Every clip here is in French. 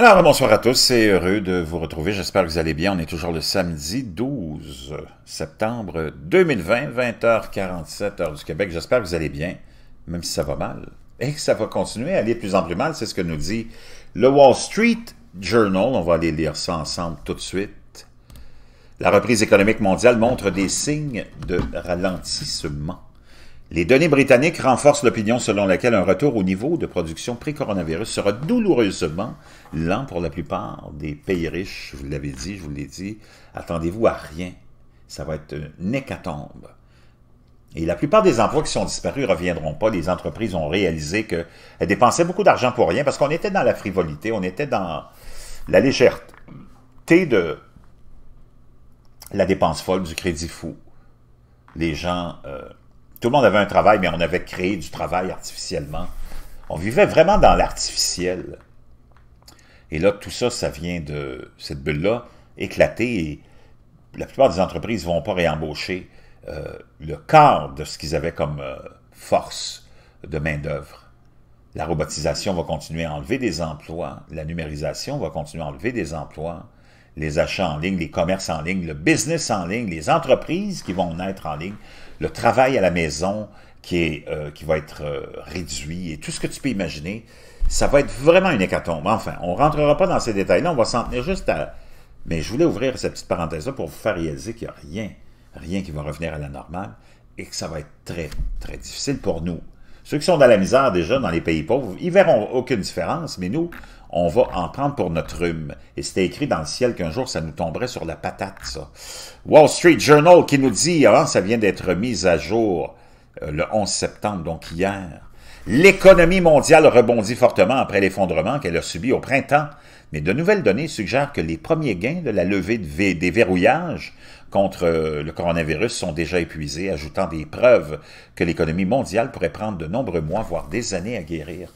Alors, bonsoir à tous, c'est heureux de vous retrouver. J'espère que vous allez bien. On est toujours le samedi 12 septembre 2020, 20h47, heure du Québec. J'espère que vous allez bien, même si ça va mal. Et que ça va continuer à aller de plus en plus mal, c'est ce que nous dit le Wall Street Journal. On va aller lire ça ensemble tout de suite. La reprise économique mondiale montre des signes de ralentissement. Les données britanniques renforcent l'opinion selon laquelle un retour au niveau de production pré-coronavirus sera douloureusement lent pour la plupart des pays riches. Je vous l'avais dit, je vous l'ai dit, attendez-vous à rien. Ça va être une hécatombe. Et la plupart des emplois qui sont disparus ne reviendront pas. Les entreprises ont réalisé qu'elles dépensaient beaucoup d'argent pour rien parce qu'on était dans la frivolité, on était dans la légèreté de la dépense folle, du crédit fou. Les gens... Euh, tout le monde avait un travail, mais on avait créé du travail artificiellement. On vivait vraiment dans l'artificiel. Et là, tout ça, ça vient de cette bulle-là éclater et la plupart des entreprises ne vont pas réembaucher euh, le quart de ce qu'ils avaient comme euh, force de main-d'œuvre. La robotisation va continuer à enlever des emplois, la numérisation va continuer à enlever des emplois, les achats en ligne, les commerces en ligne, le business en ligne, les entreprises qui vont naître en ligne, le travail à la maison qui, est, euh, qui va être euh, réduit et tout ce que tu peux imaginer, ça va être vraiment une hécatombe. Enfin, on ne rentrera pas dans ces détails-là, on va s'en tenir juste à... Mais je voulais ouvrir cette petite parenthèse-là pour vous faire réaliser qu'il n'y a rien, rien qui va revenir à la normale et que ça va être très, très difficile pour nous, ceux qui sont dans la misère déjà dans les pays pauvres, ils verront aucune différence, mais nous, on va en prendre pour notre rhume. Et c'était écrit dans le ciel qu'un jour, ça nous tomberait sur la patate, ça. Wall Street Journal qui nous dit, avant, ah, ça vient d'être mis à jour euh, le 11 septembre, donc hier. L'économie mondiale rebondit fortement après l'effondrement qu'elle a subi au printemps, mais de nouvelles données suggèrent que les premiers gains de la levée de des verrouillages contre euh, le coronavirus sont déjà épuisés, ajoutant des preuves que l'économie mondiale pourrait prendre de nombreux mois, voire des années à guérir.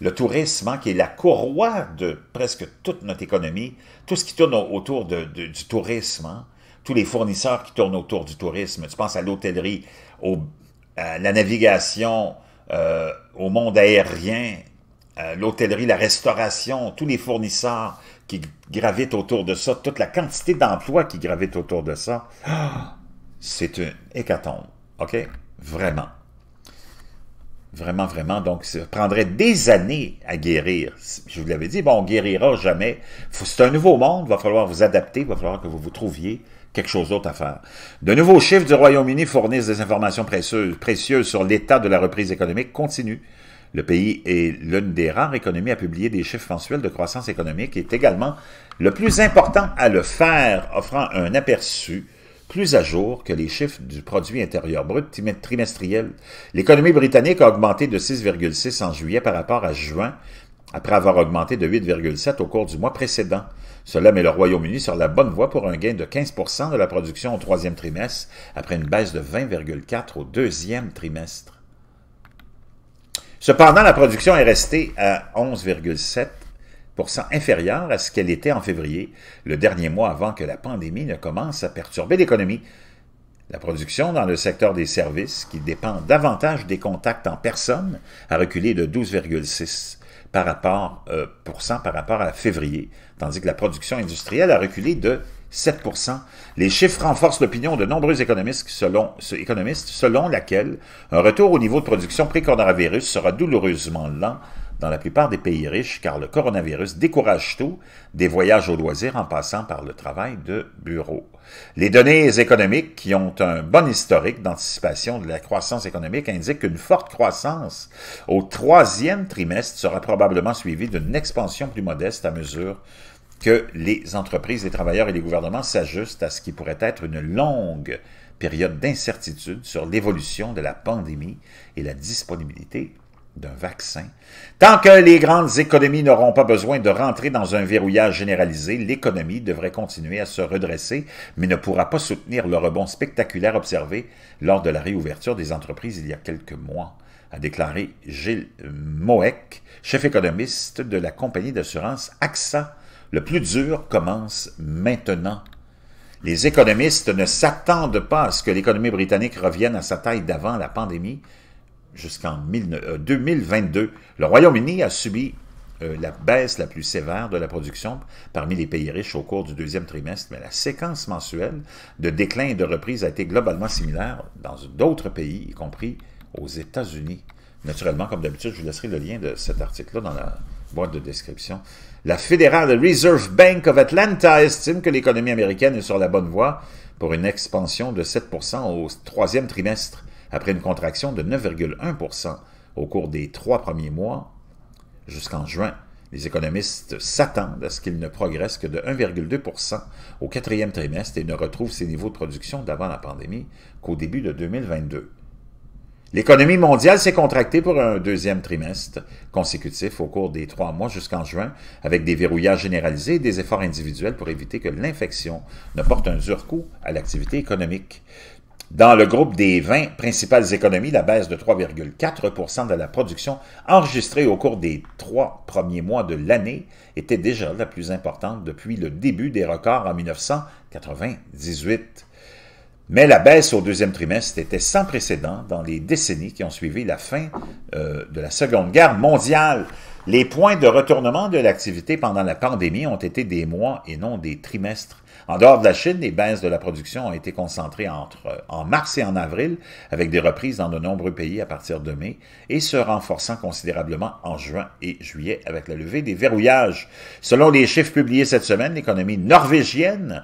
Le tourisme, hein, qui est la courroie de presque toute notre économie, tout ce qui tourne autour du tourisme, hein. tous les fournisseurs qui tournent autour du tourisme, tu penses à l'hôtellerie, à la navigation, euh, au monde aérien, euh, l'hôtellerie, la restauration, tous les fournisseurs, qui gravitent autour de ça, toute la quantité d'emplois qui gravitent autour de ça, c'est une hécatombe. OK? Vraiment. Vraiment, vraiment. Donc, ça prendrait des années à guérir. Je vous l'avais dit, bon, on guérira jamais. C'est un nouveau monde, il va falloir vous adapter, il va falloir que vous vous trouviez quelque chose d'autre à faire. De nouveaux chiffres du Royaume-Uni fournissent des informations précieuses, précieuses sur l'état de la reprise économique continue le pays est l'une des rares économies à publier des chiffres mensuels de croissance économique et est également le plus important à le faire, offrant un aperçu plus à jour que les chiffres du produit intérieur brut trimestriel. L'économie britannique a augmenté de 6,6 en juillet par rapport à juin, après avoir augmenté de 8,7 au cours du mois précédent. Cela met le Royaume-Uni sur la bonne voie pour un gain de 15 de la production au troisième trimestre, après une baisse de 20,4 au deuxième trimestre. Cependant, la production est restée à 11,7 inférieure à ce qu'elle était en février, le dernier mois avant que la pandémie ne commence à perturber l'économie. La production dans le secteur des services, qui dépend davantage des contacts en personne, a reculé de 12,6 par rapport, euh, par rapport à février, tandis que la production industrielle a reculé de 7 Les chiffres renforcent l'opinion de nombreux économistes selon, laquelle un retour au niveau de production pré-coronavirus sera douloureusement lent dans la plupart des pays riches car le coronavirus décourage tout, des voyages aux loisirs en passant par le travail de bureau. Les données économiques qui ont un bon historique d'anticipation de la croissance économique indiquent qu'une forte croissance au troisième trimestre sera probablement suivie d'une expansion plus modeste à mesure que les entreprises, les travailleurs et les gouvernements s'ajustent à ce qui pourrait être une longue période d'incertitude sur l'évolution de la pandémie et la disponibilité d'un vaccin. Tant que les grandes économies n'auront pas besoin de rentrer dans un verrouillage généralisé, l'économie devrait continuer à se redresser, mais ne pourra pas soutenir le rebond spectaculaire observé lors de la réouverture des entreprises il y a quelques mois, a déclaré Gilles Moek, chef économiste de la compagnie d'assurance AXA, le plus dur commence maintenant. Les économistes ne s'attendent pas à ce que l'économie britannique revienne à sa taille d'avant la pandémie. Jusqu'en 2022, euh, le Royaume-Uni a subi euh, la baisse la plus sévère de la production parmi les pays riches au cours du deuxième trimestre, mais la séquence mensuelle de déclin et de reprise a été globalement similaire dans d'autres pays, y compris aux États-Unis. Naturellement, comme d'habitude, je vous laisserai le lien de cet article-là dans la boîte de description. La Federal Reserve Bank of Atlanta estime que l'économie américaine est sur la bonne voie pour une expansion de 7 au troisième trimestre, après une contraction de 9,1 au cours des trois premiers mois jusqu'en juin. Les économistes s'attendent à ce qu'il ne progresse que de 1,2 au quatrième trimestre et ne retrouve ses niveaux de production d'avant la pandémie qu'au début de 2022. L'économie mondiale s'est contractée pour un deuxième trimestre consécutif au cours des trois mois jusqu'en juin, avec des verrouillages généralisés et des efforts individuels pour éviter que l'infection ne porte un dur coup à l'activité économique. Dans le groupe des 20 principales économies, la baisse de 3,4 de la production enregistrée au cours des trois premiers mois de l'année était déjà la plus importante depuis le début des records en 1998. Mais la baisse au deuxième trimestre était sans précédent dans les décennies qui ont suivi la fin euh, de la Seconde Guerre mondiale. Les points de retournement de l'activité pendant la pandémie ont été des mois et non des trimestres. En dehors de la Chine, les baisses de la production ont été concentrées entre en mars et en avril, avec des reprises dans de nombreux pays à partir de mai, et se renforçant considérablement en juin et juillet avec la levée des verrouillages. Selon les chiffres publiés cette semaine, l'économie norvégienne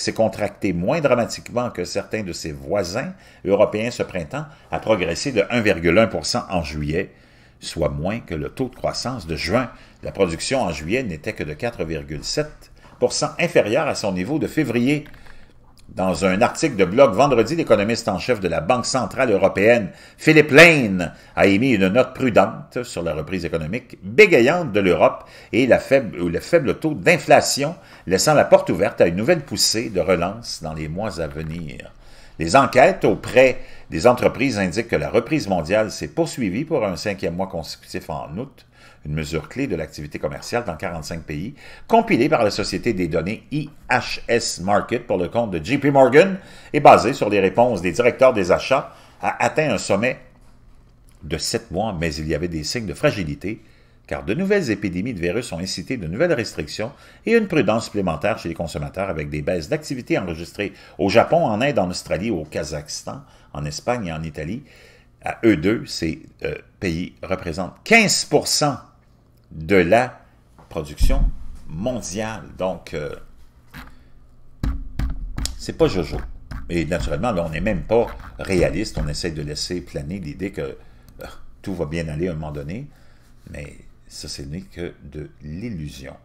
s'est contracté moins dramatiquement que certains de ses voisins européens ce printemps, a progressé de 1,1 en juillet, soit moins que le taux de croissance de juin. La production en juillet n'était que de 4,7 inférieure à son niveau de février. Dans un article de blog vendredi, l'économiste en chef de la Banque centrale européenne, Philippe Lane, a émis une note prudente sur la reprise économique bégayante de l'Europe et le faible taux d'inflation, laissant la porte ouverte à une nouvelle poussée de relance dans les mois à venir. Les enquêtes auprès des entreprises indiquent que la reprise mondiale s'est poursuivie pour un cinquième mois consécutif en août, une mesure clé de l'activité commerciale dans 45 pays, compilée par la société des données IHS Market pour le compte de JP Morgan et basée sur les réponses des directeurs des achats, a atteint un sommet de 7 mois, mais il y avait des signes de fragilité, car de nouvelles épidémies de virus ont incité de nouvelles restrictions et une prudence supplémentaire chez les consommateurs avec des baisses d'activité enregistrées au Japon, en Inde, en Australie, au Kazakhstan, en Espagne et en Italie. À eux deux, ces euh, pays représentent 15 de la production mondiale. Donc, euh, c'est pas Jojo. Et naturellement, là, on n'est même pas réaliste. On essaie de laisser planer l'idée que euh, tout va bien aller à un moment donné. Mais ça, c'est n'est que de l'illusion.